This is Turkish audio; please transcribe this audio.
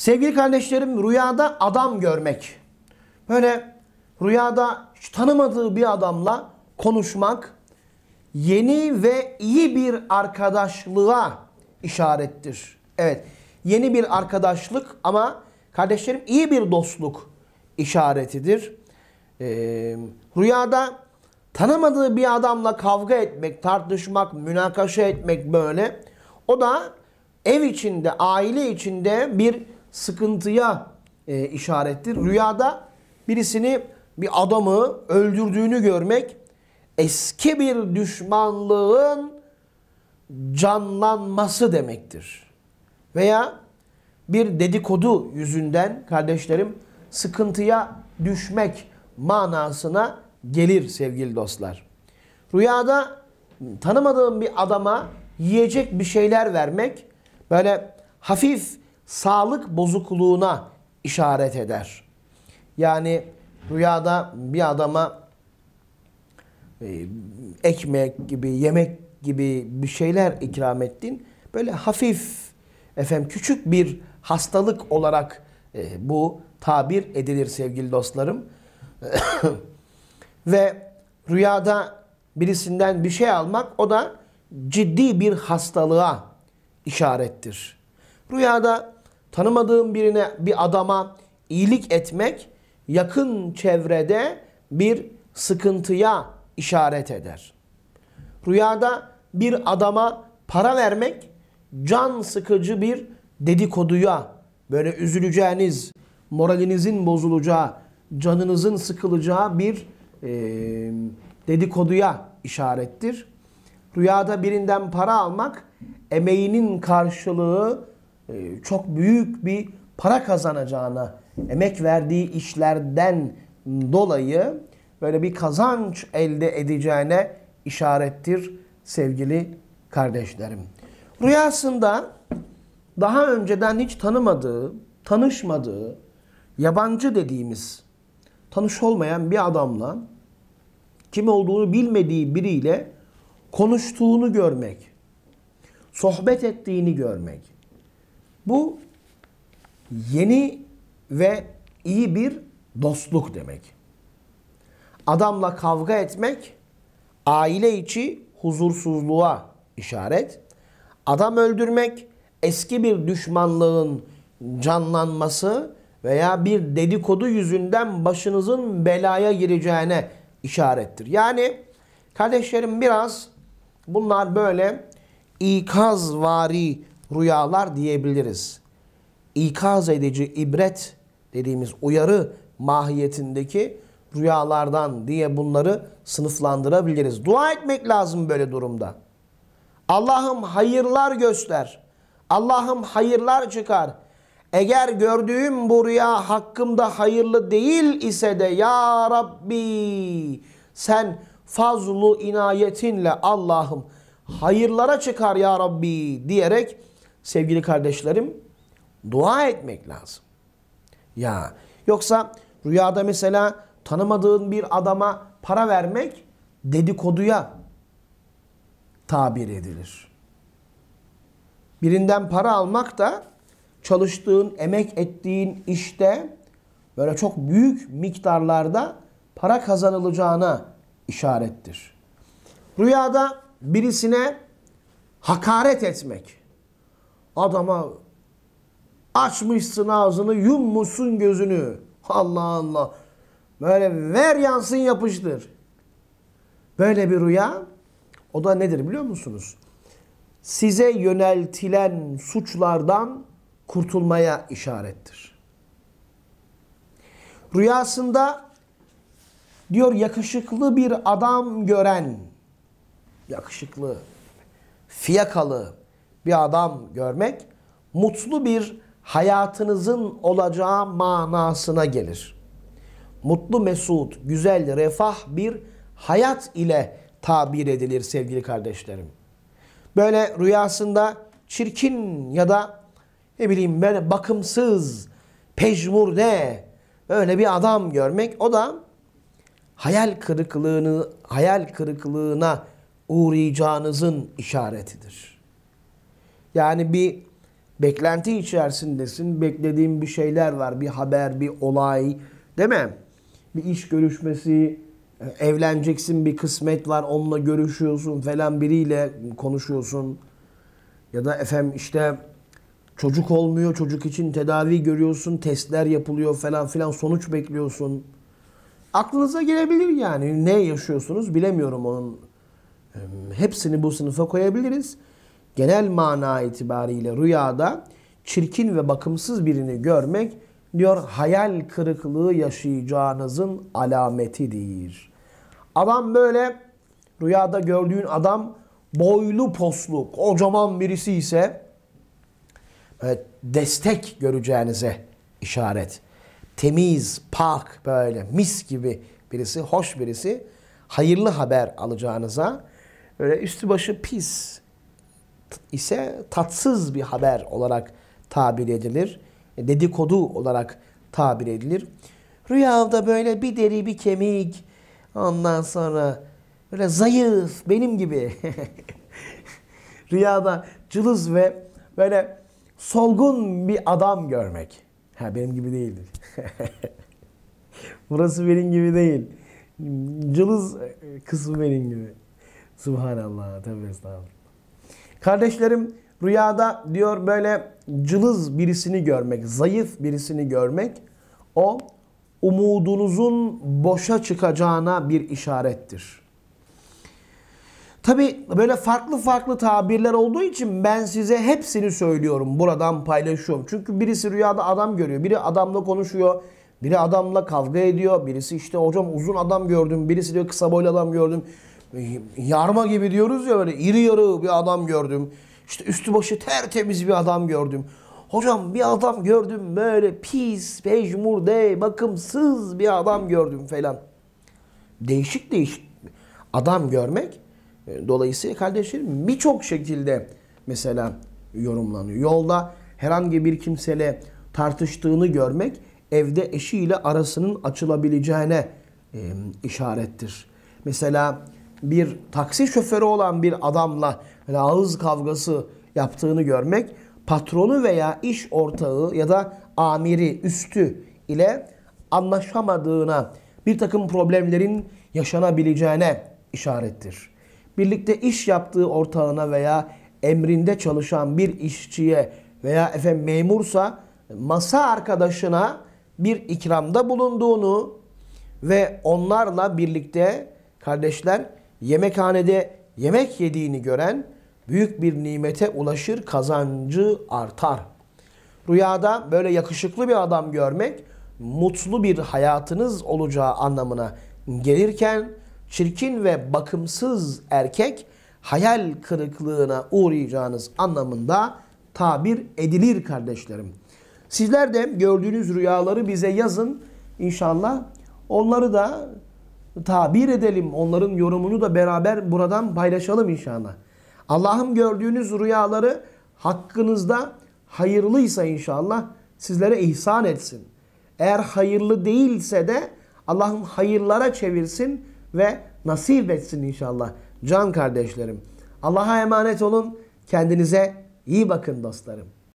Sevgili kardeşlerim rüyada adam görmek. Böyle rüyada hiç tanımadığı bir adamla konuşmak yeni ve iyi bir arkadaşlığa işarettir. Evet yeni bir arkadaşlık ama kardeşlerim iyi bir dostluk işaretidir. Ee, rüyada tanımadığı bir adamla kavga etmek, tartışmak, münakaşa etmek böyle. O da ev içinde, aile içinde bir sıkıntıya e, işarettir. Rüyada birisini bir adamı öldürdüğünü görmek eski bir düşmanlığın canlanması demektir. Veya bir dedikodu yüzünden kardeşlerim sıkıntıya düşmek manasına gelir sevgili dostlar. Rüyada tanımadığım bir adama yiyecek bir şeyler vermek böyle hafif sağlık bozukluğuna işaret eder. Yani rüyada bir adama e, ekmek gibi, yemek gibi bir şeyler ikram ettin. Böyle hafif, efendim küçük bir hastalık olarak e, bu tabir edilir sevgili dostlarım. Ve rüyada birisinden bir şey almak o da ciddi bir hastalığa işarettir. Rüyada tanımadığım birine bir adama iyilik etmek yakın çevrede bir sıkıntıya işaret eder. Rüyada bir adama para vermek can sıkıcı bir dedikoduya, böyle üzüleceğiniz, moralinizin bozulacağı, canınızın sıkılacağı bir e, dedikoduya işarettir. Rüyada birinden para almak emeğinin karşılığı e, çok büyük bir para kazanacağına, emek verdiği işlerden dolayı böyle bir kazanç elde edeceğine işarettir sevgili kardeşlerim. Rüyasında daha önceden hiç tanımadığı, tanışmadığı, yabancı dediğimiz, tanış olmayan bir adamla, kim olduğunu bilmediği biriyle konuştuğunu görmek, sohbet ettiğini görmek, bu yeni ve iyi bir dostluk demek. Adamla kavga etmek aile içi huzursuzluğa işaret. Adam öldürmek eski bir düşmanlığın canlanması veya bir dedikodu yüzünden başınızın belaya gireceğine işarettir. Yani kardeşlerim biraz bunlar böyle ikazvari rüyalar diyebiliriz. İkaz edici ibret dediğimiz uyarı mahiyetindeki rüyalardan diye bunları sınıflandırabiliriz. Dua etmek lazım böyle durumda. Allah'ım hayırlar göster. Allah'ım hayırlar çıkar. Eğer gördüğüm bu rüya hakkımda hayırlı değil ise de ya Rabbi sen fazlu inayetinle Allah'ım hayırlara çıkar ya Rabbi diyerek sevgili kardeşlerim dua etmek lazım. Ya yoksa rüyada mesela tanımadığın bir adama para vermek dedikoduya tabir edilir. Birinden para almak da çalıştığın, emek ettiğin işte böyle çok büyük miktarlarda para kazanılacağına işarettir. Rüyada birisine hakaret etmek Adama açmışsın ağzını, yummuşsun gözünü. Allah Allah. Böyle ver yansın yapıştır. Böyle bir rüya. O da nedir biliyor musunuz? Size yöneltilen suçlardan kurtulmaya işarettir. Rüyasında diyor yakışıklı bir adam gören, yakışıklı, fiyakalı, bir adam görmek mutlu bir hayatınızın olacağı manasına gelir. Mutlu, mesut, güzel, refah bir hayat ile tabir edilir sevgili kardeşlerim. Böyle rüyasında çirkin ya da ne bileyim böyle bakımsız, pejmur ne öyle bir adam görmek o da hayal kırıklığını hayal kırıklığına uğrayacağınızın işaretidir. Yani bir beklenti içerisindesin. Beklediğin bir şeyler var. Bir haber, bir olay. Değil mi? Bir iş görüşmesi, e, evleneceksin bir kısmet var. Onunla görüşüyorsun falan biriyle konuşuyorsun. Ya da efendim işte çocuk olmuyor. Çocuk için tedavi görüyorsun. Testler yapılıyor falan filan. Sonuç bekliyorsun. Aklınıza gelebilir yani. Ne yaşıyorsunuz bilemiyorum onun. Hepsini bu sınıfa koyabiliriz genel mana itibariyle rüyada çirkin ve bakımsız birini görmek diyor hayal kırıklığı yaşayacağınızın alametidir. Adam böyle rüyada gördüğün adam boylu poslu kocaman birisi ise destek göreceğinize işaret. Temiz, pak böyle mis gibi birisi, hoş birisi hayırlı haber alacağınıza böyle üstü başı pis ise tatsız bir haber olarak tabir edilir. E, dedikodu olarak tabir edilir. Rüyada böyle bir deri bir kemik ondan sonra böyle zayıf benim gibi rüyada cılız ve böyle solgun bir adam görmek. Ha benim gibi değildir. Burası benim gibi değil. Cılız kısmı benim gibi. Subhanallah. Tövbe estağfurullah. Kardeşlerim rüyada diyor böyle cılız birisini görmek, zayıf birisini görmek o umudunuzun boşa çıkacağına bir işarettir. Tabi böyle farklı farklı tabirler olduğu için ben size hepsini söylüyorum. Buradan paylaşıyorum. Çünkü birisi rüyada adam görüyor. Biri adamla konuşuyor. Biri adamla kavga ediyor. Birisi işte hocam uzun adam gördüm. Birisi diyor kısa boylu adam gördüm yarma gibi diyoruz ya böyle iri yarı bir adam gördüm. İşte üstü başı tertemiz bir adam gördüm. Hocam bir adam gördüm böyle pis, pejmurde, bakımsız bir adam gördüm falan. Değişik değişik adam görmek. E, dolayısıyla kardeşlerim birçok şekilde mesela yorumlanıyor. Yolda herhangi bir kimseyle tartıştığını görmek evde eşiyle arasının açılabileceğine e, işarettir. Mesela bir taksi şoförü olan bir adamla ağız kavgası yaptığını görmek patronu veya iş ortağı ya da amiri üstü ile anlaşamadığına bir takım problemlerin yaşanabileceğine işarettir. Birlikte iş yaptığı ortağına veya emrinde çalışan bir işçiye veya efendim memursa masa arkadaşına bir ikramda bulunduğunu ve onlarla birlikte kardeşler yemekhanede yemek yediğini gören büyük bir nimete ulaşır, kazancı artar. Rüyada böyle yakışıklı bir adam görmek mutlu bir hayatınız olacağı anlamına gelirken çirkin ve bakımsız erkek hayal kırıklığına uğrayacağınız anlamında tabir edilir kardeşlerim. Sizler de gördüğünüz rüyaları bize yazın İnşallah Onları da tabir edelim. Onların yorumunu da beraber buradan paylaşalım inşallah. Allah'ım gördüğünüz rüyaları hakkınızda hayırlıysa inşallah sizlere ihsan etsin. Eğer hayırlı değilse de Allah'ım hayırlara çevirsin ve nasip etsin inşallah. Can kardeşlerim. Allah'a emanet olun. Kendinize iyi bakın dostlarım.